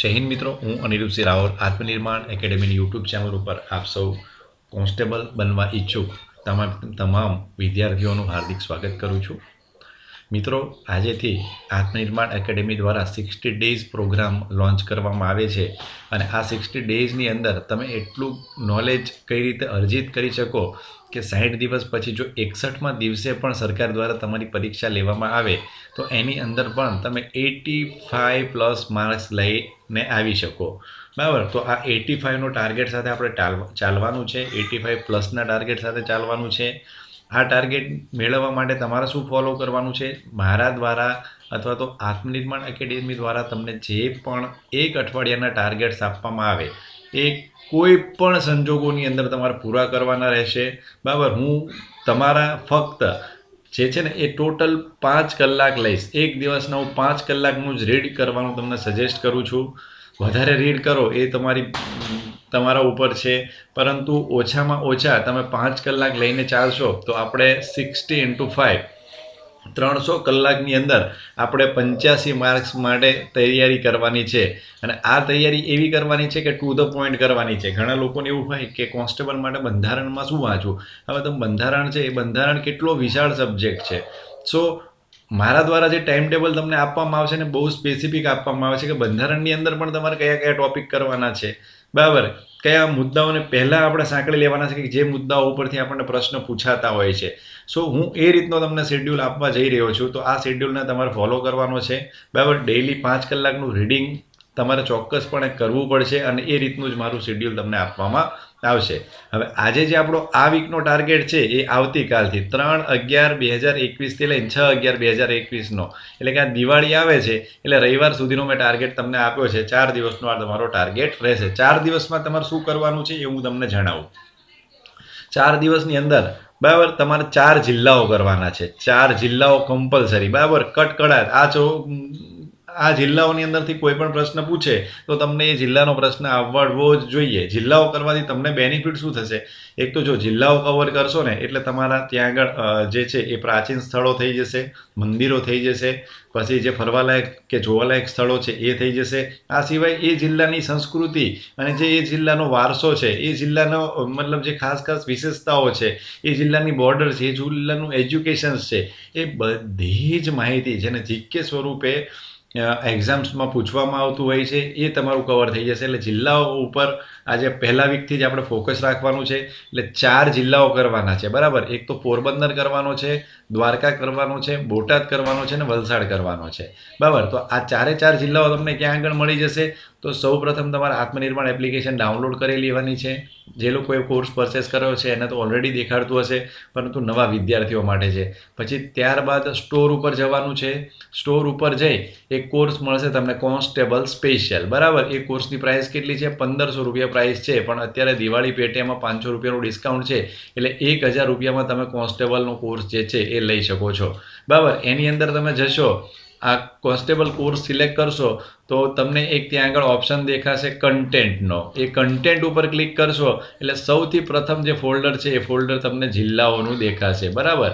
જય હિન્દ મિત્રો હું અનિરુદ્ધ રાવલ આત્મનિર્માણ એકેડેમીની યુટ્યુબ ચેનલ ઉપર આપ સૌ કોન્સ્ટેબલ બનવા ઈચ્છુક તમામ તમામ વિદ્યાર્થીઓનું હાર્દિક સ્વાગત કરું છું મિત્રો આજેથી આત્મનિર્માણ એકેડેમી દ્વારા સિક્સટી ડેઝ પ્રોગ્રામ લોન્ચ કરવામાં આવે છે અને આ સિક્સટી ડેઝની અંદર તમે એટલું નોલેજ કઈ રીતે અર્જિત કરી શકો કે સાઠ દિવસ પછી જો એકસઠમાં દિવસે પણ સરકાર દ્વારા તમારી પરીક્ષા લેવામાં આવે તો એની અંદર પણ તમે એટી ફાઇવ પ્લસ માર્ક્સ લઈને આવી શકો બરાબર તો આ એટી ફાઇવનો ટાર્ગેટ સાથે આપણે ચાલવાનું છે એટી ફાઇવ પ્લસના ટાર્ગેટ સાથે ચાલવાનું છે આ ટાર્ગેટ મેળવવા માટે તમારે શું ફોલો કરવાનું છે મારા દ્વારા અથવા તો આત્મનિર્માણ એકેડેમી દ્વારા તમને જે પણ એક અઠવાડિયાના ટાર્ગેટ્સ આપવામાં આવે એ કોઈ પણ સંજોગોની અંદર તમારે પૂરા કરવાના રહેશે બરાબર હું તમારા ફક્ત જે છે ને એ ટોટલ પાંચ કલાક લઈશ એક દિવસના હું પાંચ કલાકનું જ રીડ કરવાનું તમને સજેસ્ટ કરું છું વધારે રીડ કરો એ તમારી તમારા ઉપર છે પરંતુ ઓછામાં ઓછા તમે પાંચ કલાક લઈને ચાલશો તો આપણે સિક્સટી ઇન્ટુ ફાઇવ ત્રણસો કલાકની અંદર આપણે પંચ્યાસી માર્ક્સ માટે તૈયારી કરવાની છે અને આ તૈયારી એવી કરવાની છે કે ટુ ધ પોઈન્ટ કરવાની છે ઘણા લોકોને એવું હોય કે કોન્સ્ટેબલ માટે બંધારણમાં શું વાંચવું હવે તો બંધારણ છે એ બંધારણ કેટલો વિશાળ સબ્જેક્ટ છે સો મારા દ્વારા જે ટાઈમ ટેબલ તમને આપવામાં આવશે ને બહુ સ્પેસિફિક આપવામાં આવે છે કે બંધારણની અંદર પણ તમારે કયા કયા ટોપિક કરવાના છે બરાબર કયા મુદ્દાઓને પહેલાં આપણે સાંકળી લેવાના છે કે જે મુદ્દાઓ ઉપરથી આપણને પ્રશ્ન પૂછાતા હોય છે સો હું એ રીતનો તમને શેડ્યુલ આપવા જઈ રહ્યો છું તો આ શેડ્યુલને તમારે ફોલો કરવાનો છે બરાબર ડેઇલી પાંચ કલાકનું રીડિંગ તમારે ચોક્કસપણે કરવું પડશે અને એ રીતનું જ મારું શેડ્યુલ તમને આપવામાં આવશે હવે આજે જે આપણો આ વીકનો ટાર્ગેટ છે એ આવતીકાલથી ત્રણ અગિયાર બે હજાર એકવીસથી લઈને છ અગિયાર બે હજાર એકવીસનો એટલે કે આ દિવાળી આવે છે એટલે રવિવાર સુધીનો મેં ટાર્ગેટ તમને આપ્યો છે ચાર દિવસનો આ તમારો ટાર્ગેટ રહેશે ચાર દિવસમાં તમારે શું કરવાનું છે એ હું તમને જણાવું ચાર દિવસની અંદર બરાબર તમારે ચાર જિલ્લાઓ કરવાના છે ચાર જિલ્લાઓ કમ્પલસરી બરાબર કટકડાટ આ ચો આ જિલ્લાઓની અંદરથી કોઈ પણ પ્રશ્ન પૂછે તો તમને એ જિલ્લાનો પ્રશ્ન આવડવો જ જોઈએ જિલ્લાઓ કરવાથી તમને બેનિફિટ શું થશે એક તો જો જિલ્લાઓ કવર કરશો ને એટલે તમારા ત્યાં આગળ જે છે એ પ્રાચીન સ્થળો થઈ જશે મંદિરો થઈ જશે પછી જે ફરવાલાયક કે જોવાલાયક સ્થળો છે એ થઈ જશે આ સિવાય એ જિલ્લાની સંસ્કૃતિ અને જે એ જિલ્લાનો વારસો છે એ જિલ્લાનો મતલબ જે ખાસ ખાસ વિશેષતાઓ છે એ જિલ્લાની બોર્ડર છે એ જિલ્લાનું એજ્યુકેશન છે એ બધી જ માહિતી જેને જીકે સ્વરૂપે એક્ઝામ્સમાં પૂછવામાં આવતું હોય છે એ તમારું કવર થઈ જશે એટલે જિલ્લાઓ ઉપર આજે પહેલા વીકથી જ આપણે ફોકસ રાખવાનું છે એટલે ચાર જિલ્લાઓ કરવાના છે બરાબર એક તો પોરબંદર કરવાનો છે દ્વારકા કરવાનો છે બોટાદ કરવાનો છે અને વલસાડ કરવાનો છે બરાબર તો આ ચારે ચાર જિલ્લાઓ તમને ક્યાં આગળ મળી જશે તો સૌ પ્રથમ તમારે આત્મનિર્માણ એપ્લિકેશન ડાઉનલોડ કરી લેવાની છે જે લોકોએ કોર્સ પરચેસ કર્યો છે એને તો ઓલરેડી દેખાડતું હશે પરંતુ નવા વિદ્યાર્થીઓ માટે છે પછી ત્યારબાદ સ્ટોર ઉપર જવાનું છે સ્ટોર ઉપર જઈ એક કોર્સ મળશે તમને કોન્સ્ટેબલ સ્પેશિયલ બરાબર એ કોર્સની પ્રાઇસ કેટલી છે પંદરસો રૂપિયા પ્રાઇસ છે પણ અત્યારે દિવાળી પેટે પાંચસો રૂપિયાનું ડિસ્કાઉન્ટ છે એટલે એક હજાર રૂપિયામાં તમે કોન્સ્ટેબલનો કોર્સ જે છે એ લઈ શકો છો બરાબર એની અંદર તમે જશો આ કોન્સ્ટેબલ કોર્સ સિલેક્ટ કરશો તો તમને એક ત્યાં આગળ ઓપ્શન દેખાશે કન્ટેન્ટનો એ કન્ટેન્ટ ઉપર ક્લિક કરશો એટલે સૌથી પ્રથમ જે ફોલ્ડર છે એ ફોલ્ડર તમને જિલ્લાઓનું દેખાશે બરાબર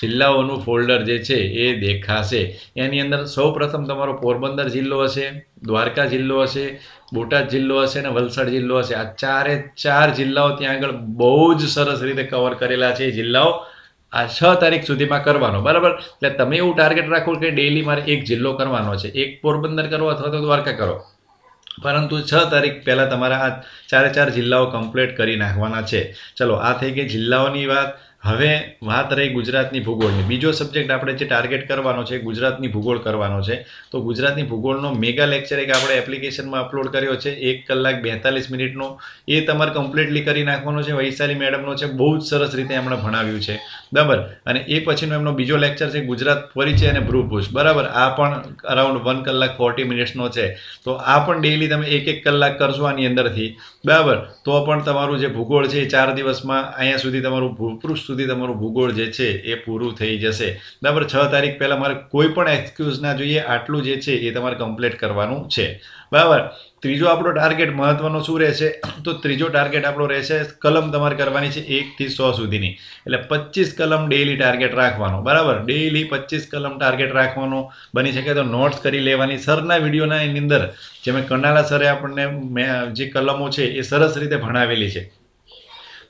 જિલ્લાઓનું ફોલ્ડર જે છે એ દેખાશે એની અંદર સૌપ્રથમ તમારો પોરબંદર જિલ્લો હશે દ્વારકા જિલ્લો હશે બોટાદ જિલ્લો હશે અને વલસાડ જિલ્લો હશે આ ચારે ચાર જિલ્લાઓ ત્યાં આગળ બહુ જ સરસ રીતે કવર કરેલા છે જિલ્લાઓ આ છ તારીખ સુધીમાં કરવાનો બરાબર એટલે તમે એવું ટાર્ગેટ રાખો કે ડેઈલી મારે એક જિલ્લો કરવાનો છે એક પોરબંદર કરો અથવા તો દ્વારકા કરો પરંતુ છ તારીખ પહેલાં તમારા આ ચારે ચાર જિલ્લાઓ કમ્પ્લીટ કરી નાખવાના છે ચલો આ થઈ ગઈ જિલ્લાઓની વાત હવે વાત રહી ગુજરાતની ભૂગોળની બીજો સબ્જેક્ટ આપણે જે ટાર્ગેટ કરવાનો છે ગુજરાતની ભૂગોળ કરવાનો છે તો ગુજરાતની ભૂગોળનો મેગા લેક્ચર એક આપણે એપ્લિકેશનમાં અપલોડ કર્યો છે એક કલાક બેતાલીસ મિનિટનો એ તમારે કમ્પ્લીટલી કરી નાખવાનો છે વૈશાલી મેડમનો છે બહુ જ સરસ રીતે એમણે ભણાવ્યું છે બરાબર અને એ પછીનો એમનો બીજો લેક્ચર છે ગુજરાત પરિચય અને ભૂપુષ બરાબર આ પણ અરાઉન્ડ વન કલાક ફોર્ટી મિનિટ્સનો છે તો આ પણ ડેઇલી તમે એક એક કલાક કરશો આની અંદરથી બરાબર તો પણ તમારું જે ભૂગોળ છે એ ચાર દિવસમાં અહીંયા સુધી તમારું ભૂપૃષ્ઠ સુધી તમારું ભૂગોળ જે છે એ પૂરું થઈ જશે બરાબર છ તારીખ પહેલાં મારે કોઈ પણ એક્સક્યુઝ ના જોઈએ આટલું જે છે એ તમારે કમ્પ્લીટ કરવાનું છે બરાબર ત્રીજો આપણો ટાર્ગેટ મહત્વનો શું રહેશે તો ત્રીજો ટાર્ગેટ આપણો રહેશે કલમ તમારે કરવાની છે એકથી સો સુધીની એટલે પચીસ કલમ ડેઈલી ટાર્ગેટ રાખવાનો બરાબર ડેઇલી પચીસ કલમ ટાર્ગેટ રાખવાનો બની શકે તો નોટ્સ કરી લેવાની સરના વિડીયોના એની અંદર જે મેં કનાલા સરે આપણને મેં જે કલમો છે એ સરસ રીતે ભણાવેલી છે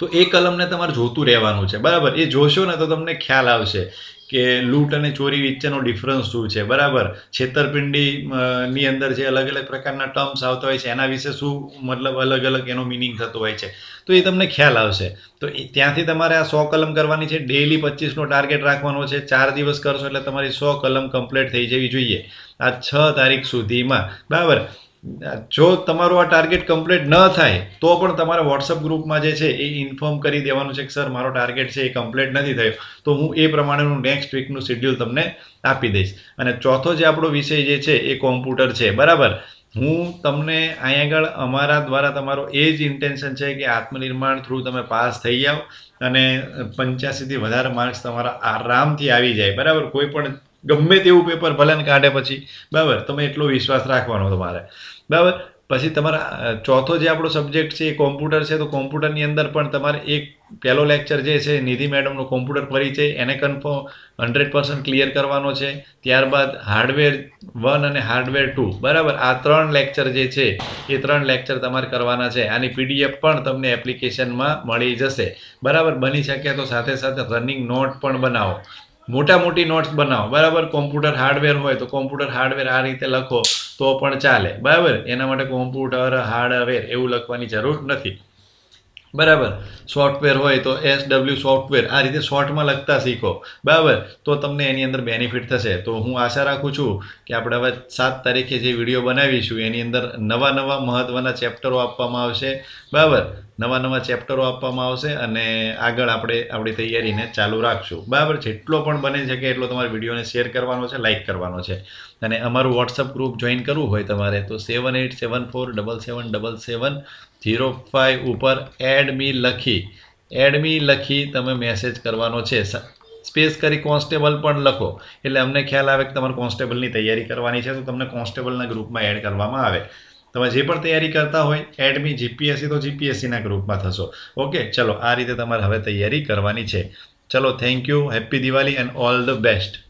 તો એ કલમને તમારે જોતું રહેવાનું છે બરાબર એ જોશો ને તો તમને ખ્યાલ આવશે કે લૂંટ અને ચોરી વચ્ચેનો ડિફરન્સ શું છે બરાબર છેતરપિંડીની અંદર જે અલગ અલગ પ્રકારના ટર્મ્સ આવતા હોય છે એના વિશે શું મતલબ અલગ અલગ એનો મિનિંગ થતો હોય છે તો એ તમને ખ્યાલ આવશે તો ત્યાંથી તમારે આ સો કલમ કરવાની છે ડેલી પચીસનો ટાર્ગેટ રાખવાનો છે ચાર દિવસ કરશો એટલે તમારી સો કલમ કમ્પ્લીટ થઈ જવી જોઈએ આ છ તારીખ સુધીમાં બરાબર જો તમારું આ ટાર્ગેટ કમ્પ્લીટ ન થાય તો પણ તમારે વોટ્સઅપ ગ્રુપમાં જે છે એ ઇન્ફોર્મ કરી દેવાનું છે કે સર મારો ટાર્ગેટ છે એ કમ્પ્લીટ નથી થયો તો હું એ પ્રમાણેનું નેક્સ્ટ વીકનું શિડ્યુલ તમને આપી દઈશ અને ચોથો જે આપણો વિષય જે છે એ કોમ્પ્યુટર છે બરાબર હું તમને અહીં આગળ અમારા દ્વારા તમારો એ જ ઇન્ટેન્શન છે કે આત્મનિર્માણ થ્રુ તમે પાસ થઈ જાઓ અને પંચ્યાસીથી વધારે માર્ક્સ તમારા આરામથી આવી જાય બરાબર કોઈ પણ ગમે તેવું પેપર ભલન કાઢે પછી બરાબર તમે એટલો વિશ્વાસ રાખવાનો તમારે બરાબર પછી તમારા ચોથો જે આપણો સબ્જેક્ટ છે એ કોમ્પ્યુટર છે તો કોમ્પ્યુટરની અંદર પણ તમારે એક પહેલો લેક્ચર જે છે નિધિ મેડમનો કોમ્પ્યુટર પરિચય એને કન્ફર્મ હંડ્રેડ પર્સન્ટ ક્લિયર કરવાનો છે ત્યારબાદ હાર્ડવેર વન અને હાર્ડવેર ટુ બરાબર આ ત્રણ લેક્ચર જે છે એ ત્રણ લેક્ચર તમારે કરવાના છે આની પીડીએફ પણ તમને એપ્લિકેશનમાં મળી જશે બરાબર બની શકે તો સાથે સાથે રનિંગ નોટ પણ બનાવો મોટા મોટી નોટ્સ બનાવો બરાબર કોમ્પ્યુટર હાર્ડવેર હોય તો કોમ્પ્યુટર હાર્ડવેર આ રીતે લખો તો પણ ચાલે બરાબર એના માટે કોમ્પ્યુટર હાર્ડવેર એવું લખવાની જરૂર નથી બરાબર સોફ્ટવેર હોય તો એસ ડબલ્યુ સોફ્ટવેર આ રીતે શોર્ટમાં લખતા શીખો બરાબર તો તમને એની અંદર બેનિફિટ થશે તો હું આશા રાખું છું કે આપણે હવે સાત તારીખે જે વિડીયો બનાવીશું એની અંદર નવા નવા મહત્ત્વના ચેપ્ટરો આપવામાં આવશે બરાબર નવા નવા ચેપ્ટરો આપવામાં આવશે અને આગળ આપણે આપણી તૈયારીને ચાલુ રાખશું બરાબર જેટલો પણ બને શકે એટલો તમારે વિડીયોને શેર કરવાનો છે લાઇક કરવાનો છે અને અમારું વોટ્સઅપ ગ્રુપ જોઈન કરવું હોય તમારે તો seven eight seven four double seven double seven zero five ઉપર એડ મી લખી એડ મી લખી તમે મેસેજ કરવાનો છે સ્પેસ કરી કોન્સ્ટેબલ પણ લખો એટલે અમને ખ્યાલ આવે કે તમારે કોન્સ્ટેબલની તૈયારી કરવાની છે તો તમને કોન્સ્ટેબલના ગ્રુપમાં એડ કરવામાં આવે તમે જે પણ તૈયારી કરતા હોય એડમી જીપીએસસી તો જીપીએસસીના ગ્રુપમાં થશો ઓકે ચલો આ રીતે તમારે હવે તૈયારી કરવાની છે ચલો thank you happy Diwali and all the best